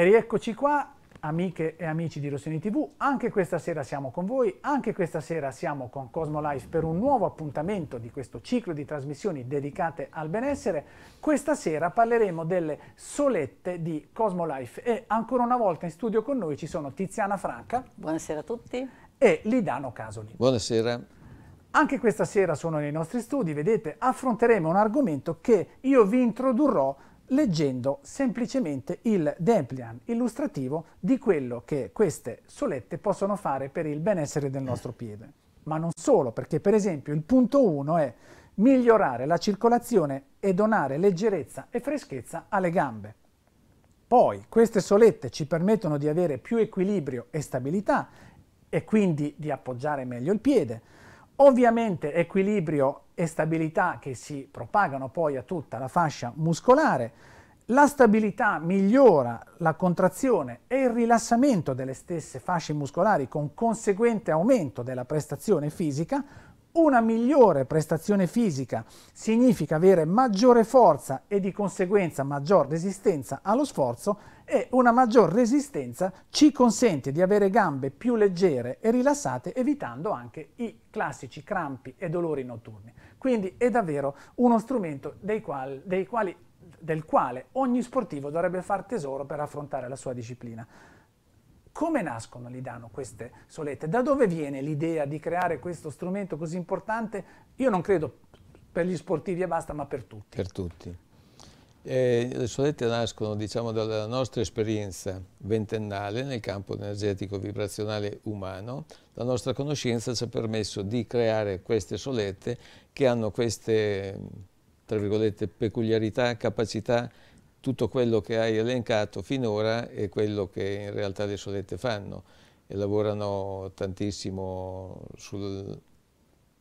E rieccoci qua, amiche e amici di Rossini TV, anche questa sera siamo con voi, anche questa sera siamo con Cosmo Life per un nuovo appuntamento di questo ciclo di trasmissioni dedicate al benessere. Questa sera parleremo delle solette di Cosmo Life e ancora una volta in studio con noi ci sono Tiziana Franca. Buonasera a tutti. E Lidano Casoli. Buonasera. Anche questa sera sono nei nostri studi, vedete, affronteremo un argomento che io vi introdurrò leggendo semplicemente il Demplian illustrativo di quello che queste solette possono fare per il benessere del nostro piede. Ma non solo, perché per esempio il punto 1 è migliorare la circolazione e donare leggerezza e freschezza alle gambe. Poi queste solette ci permettono di avere più equilibrio e stabilità e quindi di appoggiare meglio il piede. Ovviamente equilibrio e stabilità che si propagano poi a tutta la fascia muscolare. La stabilità migliora la contrazione e il rilassamento delle stesse fasce muscolari con conseguente aumento della prestazione fisica. Una migliore prestazione fisica significa avere maggiore forza e di conseguenza maggior resistenza allo sforzo e una maggior resistenza ci consente di avere gambe più leggere e rilassate evitando anche i classici crampi e dolori notturni. Quindi è davvero uno strumento dei quali, dei quali, del quale ogni sportivo dovrebbe far tesoro per affrontare la sua disciplina. Come nascono, Lidano, queste solette? Da dove viene l'idea di creare questo strumento così importante? Io non credo per gli sportivi e basta, ma per tutti. Per tutti. Eh, le solette nascono diciamo, dalla nostra esperienza ventennale nel campo energetico vibrazionale umano. La nostra conoscenza ci ha permesso di creare queste solette che hanno queste, tra virgolette, peculiarità, capacità, tutto quello che hai elencato finora è quello che in realtà le solette fanno e lavorano tantissimo sul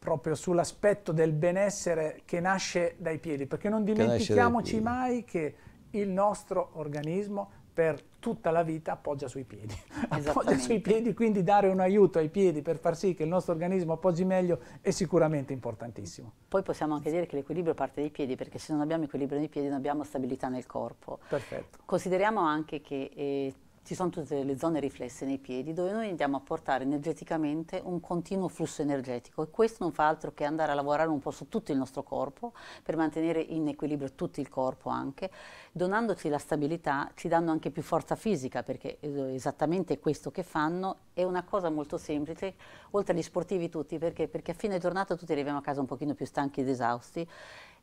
proprio sull'aspetto del benessere che nasce dai piedi, perché non dimentichiamoci che mai che il nostro organismo per tutta la vita appoggia sui piedi. appoggia sui piedi, quindi dare un aiuto ai piedi per far sì che il nostro organismo appoggi meglio è sicuramente importantissimo. Poi possiamo anche dire che l'equilibrio parte dai piedi, perché se non abbiamo equilibrio nei piedi non abbiamo stabilità nel corpo. Perfetto. Consideriamo anche che eh, ci sono tutte le zone riflesse nei piedi dove noi andiamo a portare energeticamente un continuo flusso energetico e questo non fa altro che andare a lavorare un po' su tutto il nostro corpo per mantenere in equilibrio tutto il corpo anche, donandoci la stabilità ci danno anche più forza fisica perché eh, esattamente questo che fanno è una cosa molto semplice, oltre agli sportivi tutti, perché, perché a fine giornata tutti arriviamo a casa un pochino più stanchi ed esausti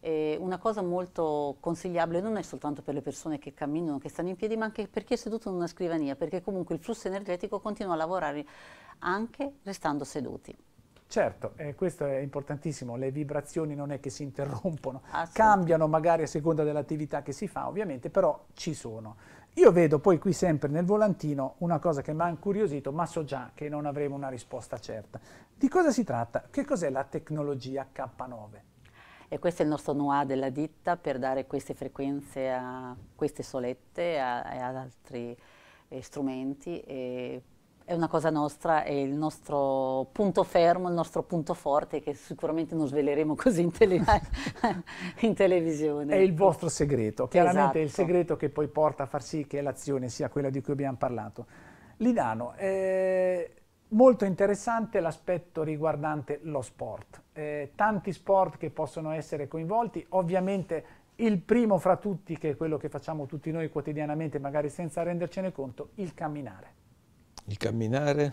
eh, una cosa molto consigliabile non è soltanto per le persone che camminano, che stanno in piedi, ma anche per chi è seduto in una scrivania, perché comunque il flusso energetico continua a lavorare anche restando seduti. Certo, eh, questo è importantissimo, le vibrazioni non è che si interrompono, cambiano magari a seconda dell'attività che si fa ovviamente, però ci sono. Io vedo poi qui sempre nel volantino una cosa che mi ha incuriosito, ma so già che non avremo una risposta certa. Di cosa si tratta? Che cos'è la tecnologia K9? E questo è il nostro noir della ditta per dare queste frequenze a queste solette e ad altri eh, strumenti. E è una cosa nostra, è il nostro punto fermo, il nostro punto forte che sicuramente non sveleremo così in, tele in televisione. È il vostro segreto, esatto. chiaramente esatto. è il segreto che poi porta a far sì che l'azione sia quella di cui abbiamo parlato. Lidano, eh, Molto interessante l'aspetto riguardante lo sport. Eh, tanti sport che possono essere coinvolti, ovviamente il primo fra tutti, che è quello che facciamo tutti noi quotidianamente, magari senza rendercene conto, il camminare il camminare,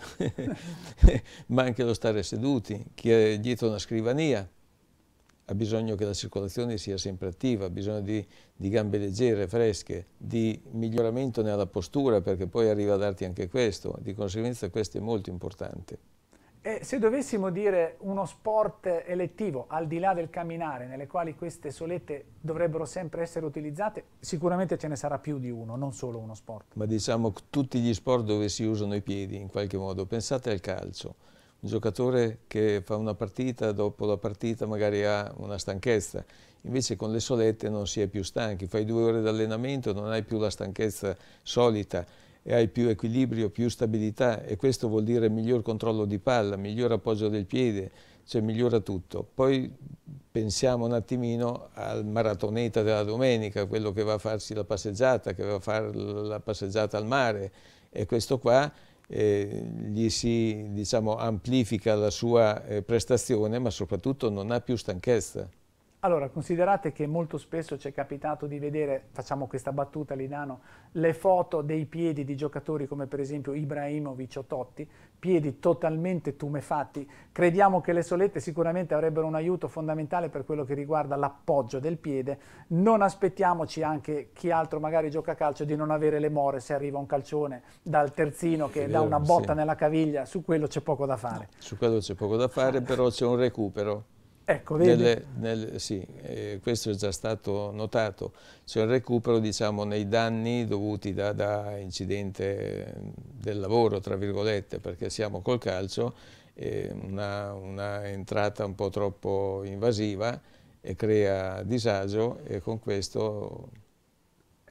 ma anche lo stare seduti, chi è dietro una scrivania, ha bisogno che la circolazione sia sempre attiva, ha bisogno di, di, gambe leggere, fresche, di miglioramento nella postura perché poi arriva a darti anche questo, di conseguenza questo è molto importante. E se dovessimo dire uno sport elettivo, al di là del camminare, nelle quali queste solette dovrebbero sempre essere utilizzate, sicuramente ce ne sarà più di uno, non solo uno sport. Ma diciamo tutti gli sport dove si usano i piedi in qualche modo, pensate al calcio un giocatore che fa una partita, dopo la partita magari ha una stanchezza, invece con le solette non si è più stanchi, fai due ore di allenamento, non hai più la stanchezza solita e hai più equilibrio, più stabilità e questo vuol dire miglior controllo di palla, miglior appoggio del piede, cioè migliora tutto. Poi pensiamo un attimino al maratoneta della domenica, quello che va a farsi la passeggiata, che va a fare la passeggiata al mare e questo qua gli si diciamo, amplifica la sua eh, prestazione, ma soprattutto non ha più stanchezza. Allora, considerate che molto spesso ci è capitato di vedere, facciamo questa battuta Lidano, le foto dei piedi di giocatori come per esempio Ibrahimovic o Totti, piedi totalmente tumefatti. Crediamo che le solette sicuramente avrebbero un aiuto fondamentale per quello che riguarda l'appoggio del piede. Non aspettiamoci anche chi altro magari gioca a calcio di non avere le more se arriva un calcione dal terzino che dà una botta sì. nella caviglia, su quello c'è poco da fare. No, su quello c'è poco da fare, però c'è un recupero Ecco, nelle, nel, sì, eh, questo è già stato notato, c'è un recupero diciamo, nei danni dovuti da, da, incidente del lavoro, tra virgolette, perché siamo col calcio, eh, una, una entrata un po' troppo invasiva e crea disagio e con questo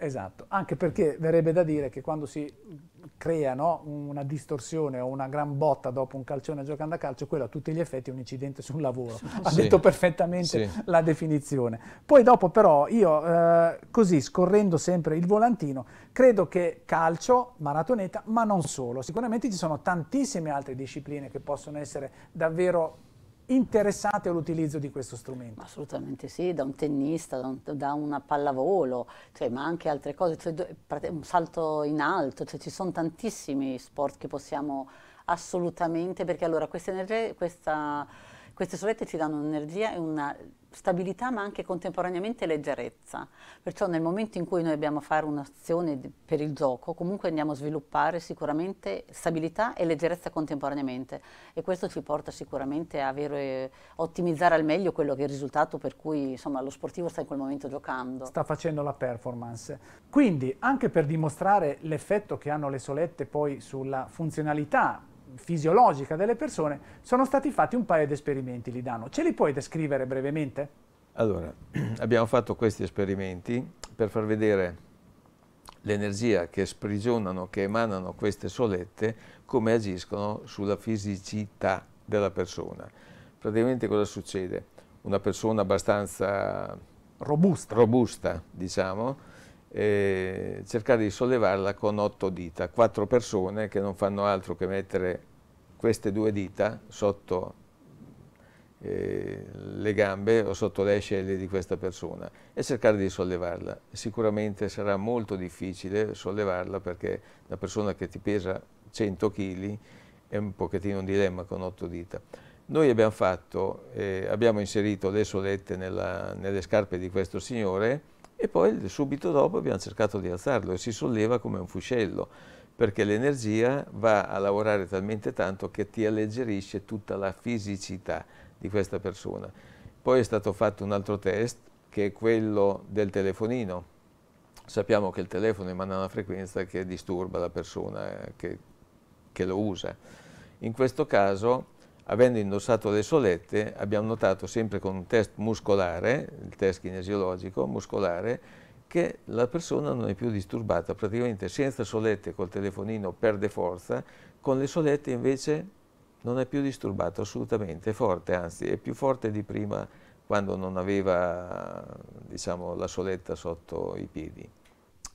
Esatto, anche perché verrebbe da dire che quando si crea no, una distorsione o una gran botta dopo un calcione giocando a calcio, quello a tutti gli effetti è un incidente sul lavoro, ha sì. detto perfettamente sì. la definizione. Poi dopo però io eh, così scorrendo sempre il volantino, credo che calcio, maratoneta, ma non solo, sicuramente ci sono tantissime altre discipline che possono essere davvero interessate all'utilizzo di questo strumento? Assolutamente sì, da un tennista, da, un, da una pallavolo, cioè, ma anche altre cose, cioè, un salto in alto, cioè, ci sono tantissimi sport che possiamo assolutamente, perché allora queste, energie, questa, queste solette ci danno un'energia e una stabilità ma anche contemporaneamente leggerezza. Perciò nel momento in cui noi abbiamo a fare un'azione per il gioco, comunque andiamo a sviluppare sicuramente stabilità e leggerezza contemporaneamente e questo ci porta sicuramente a, avere, ottimizzare al meglio quello che è il risultato per cui insomma, lo sportivo sta in quel momento giocando. Sta facendo la performance. Quindi anche per dimostrare l'effetto che hanno le solette poi sulla funzionalità fisiologica delle persone, sono stati fatti un paio di esperimenti Lidano. Ce li puoi descrivere brevemente? Allora, abbiamo fatto questi esperimenti per far vedere l'energia che sprigionano, che emanano queste solette, come agiscono sulla fisicità della persona. Praticamente cosa succede? Una persona abbastanza robusta, robusta diciamo, eh, cercare di sollevarla con otto dita, quattro persone che non fanno altro che mettere queste due dita sotto eh, le gambe o sotto le ascelle di questa persona e cercare di sollevarla. Sicuramente sarà molto difficile sollevarla perché una persona che ti pesa 100 kg è un pochettino un dilemma con otto dita. Noi abbiamo fatto, eh, abbiamo inserito le solette nella, nelle scarpe di questo signore e poi subito dopo abbiamo cercato di alzarlo e si solleva come un fuscello perché l'energia va a lavorare talmente tanto che ti alleggerisce tutta la fisicità di questa persona. Poi è stato fatto un altro test che è quello del telefonino. Sappiamo che il telefono emana una frequenza che disturba la persona eh, che, che lo usa. In questo caso avendo indossato le solette, abbiamo notato sempre con un test muscolare, il test kinesiologico muscolare, che la persona non è più disturbata, praticamente senza solette col telefonino perde forza, con le solette invece non è più disturbato assolutamente, è forte, anzi è più forte di prima quando non aveva diciamo, la soletta sotto i piedi.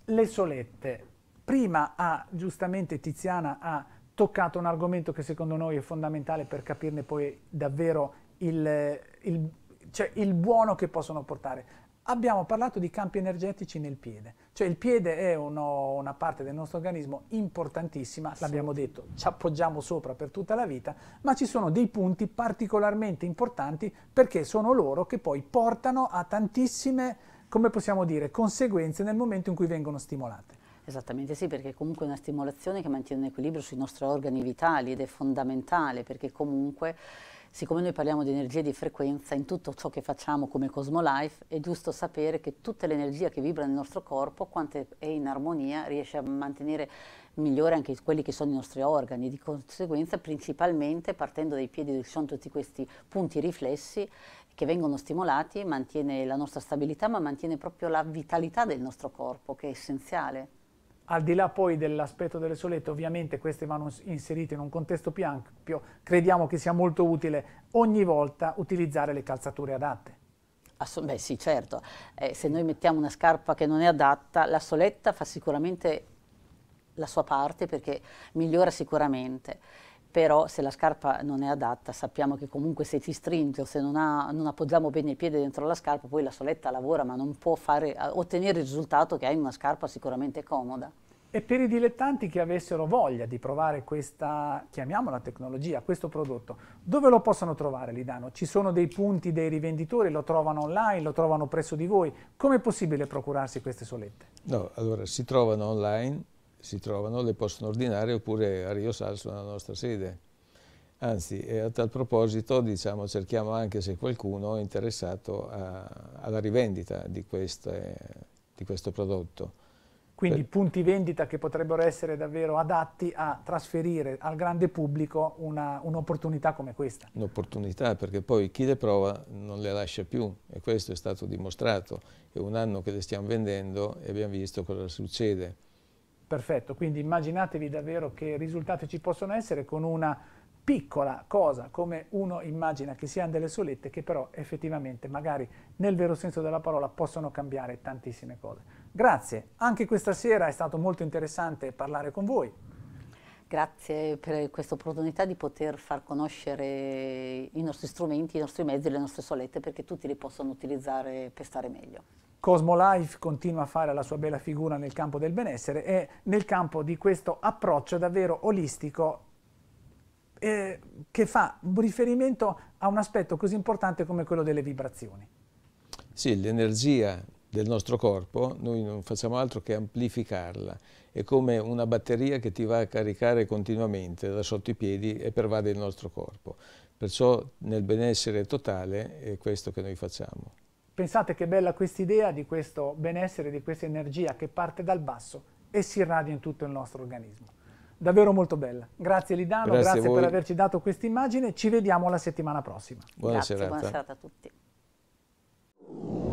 Le solette, prima ha, ah, giustamente Tiziana ha toccato un argomento che secondo noi è fondamentale per capirne poi davvero il, il, cioè il buono che possono portare. Abbiamo parlato di campi energetici nel piede, cioè il piede è uno, una parte del nostro organismo importantissima, l'abbiamo detto, ci appoggiamo sopra per tutta la vita, ma ci sono dei punti particolarmente importanti perché sono loro che poi portano a tantissime, come possiamo dire, conseguenze nel momento in cui vengono stimolate. Esattamente sì, perché comunque è una stimolazione che mantiene un equilibrio sui nostri organi vitali ed è fondamentale perché comunque siccome noi parliamo di energia e di frequenza, in tutto ciò che facciamo come Cosmolife è giusto sapere che tutta l'energia che vibra nel nostro corpo, quanto è in armonia, riesce a mantenere migliore anche quelli che sono i nostri organi, di conseguenza principalmente partendo dai piedi dove ci sono tutti questi punti riflessi che vengono stimolati, mantiene la nostra stabilità ma mantiene proprio la vitalità del nostro corpo che è essenziale. Al di là poi dell'aspetto delle solette, ovviamente queste vanno inserite in un contesto più ampio, crediamo che sia molto utile ogni volta utilizzare le calzature adatte. Asso, beh sì, certo, eh, se noi mettiamo una scarpa che non è adatta, la soletta fa sicuramente la sua parte perché migliora sicuramente però se la scarpa non è adatta sappiamo che comunque se ti stringe o se non, ha, non, appoggiamo bene i piedi dentro la scarpa poi la soletta lavora ma non può fare, ottenere il risultato che hai in una scarpa sicuramente comoda. E per i dilettanti che avessero voglia di provare questa, chiamiamola tecnologia, questo prodotto, dove lo possono trovare Lidano? Ci sono dei punti dei rivenditori, lo trovano online, lo trovano presso di voi, come è possibile procurarsi queste solette? No, allora si trovano online si trovano le possono ordinare oppure a Rio Salso nella nostra sede. Anzi, a tal proposito diciamo, cerchiamo anche se qualcuno è interessato a, alla rivendita di, queste, di questo prodotto. Quindi per... Eh. punti vendita che potrebbero essere davvero adatti a trasferire al grande pubblico un'opportunità un come questa. Un'opportunità perché poi chi le prova non le lascia più e questo è stato dimostrato. È un anno che le stiamo vendendo e abbiamo visto cosa succede. Perfetto, quindi immaginatevi davvero che risultati ci possono essere con una piccola cosa, come uno immagina che siano delle solette, che però effettivamente, magari nel vero senso della parola, possono cambiare tantissime cose. Grazie, anche questa sera è stato molto interessante parlare con voi. Grazie per questa opportunità di poter far conoscere i nostri strumenti, i nostri mezzi, le nostre solette, perché tutti li possono utilizzare per stare meglio. Cosmolife continua a fare la sua bella figura nel campo del benessere e nel campo di questo approccio davvero olistico eh, che fa riferimento a un aspetto così importante come quello delle vibrazioni. Sì, l'energia del nostro corpo, noi non facciamo altro che amplificarla. È come una batteria che ti va a caricare continuamente da sotto i piedi e pervade il nostro corpo. Perciò nel benessere totale è questo che noi facciamo. Pensate che bella questa idea di questo benessere, di questa energia che parte dal basso e si irradia in tutto il nostro organismo. Davvero molto bella. Grazie Lidano, grazie, grazie per averci dato questa immagine. Ci vediamo la settimana prossima. Buona grazie, serata. buona serata a tutti.